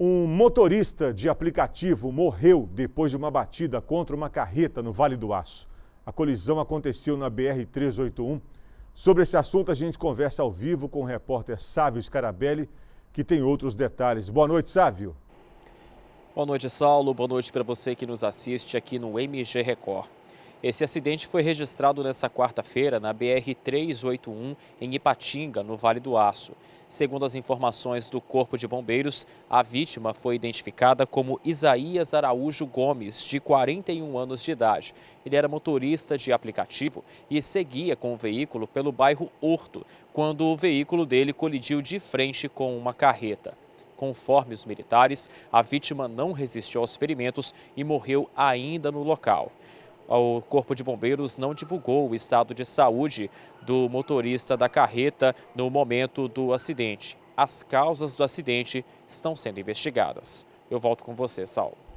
Um motorista de aplicativo morreu depois de uma batida contra uma carreta no Vale do Aço. A colisão aconteceu na BR-381. Sobre esse assunto, a gente conversa ao vivo com o repórter Sávio Scarabelli, que tem outros detalhes. Boa noite, Sávio. Boa noite, Saulo. Boa noite para você que nos assiste aqui no MG Record. Esse acidente foi registrado nesta quarta-feira na BR-381, em Ipatinga, no Vale do Aço. Segundo as informações do Corpo de Bombeiros, a vítima foi identificada como Isaías Araújo Gomes, de 41 anos de idade. Ele era motorista de aplicativo e seguia com o veículo pelo bairro Horto, quando o veículo dele colidiu de frente com uma carreta. Conforme os militares, a vítima não resistiu aos ferimentos e morreu ainda no local o Corpo de Bombeiros não divulgou o estado de saúde do motorista da carreta no momento do acidente. As causas do acidente estão sendo investigadas. Eu volto com você, Saulo.